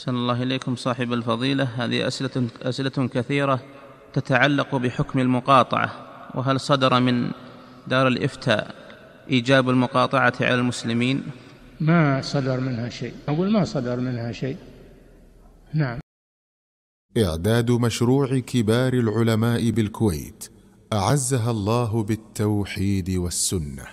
أحسن الله إليكم صاحب الفضيلة هذه أسئلة أسئلة كثيرة تتعلق بحكم المقاطعة وهل صدر من دار الإفتاء إيجاب المقاطعة على المسلمين؟ ما صدر منها شيء، أقول ما صدر منها شيء. نعم. إعداد مشروع كبار العلماء بالكويت أعزها الله بالتوحيد والسنة.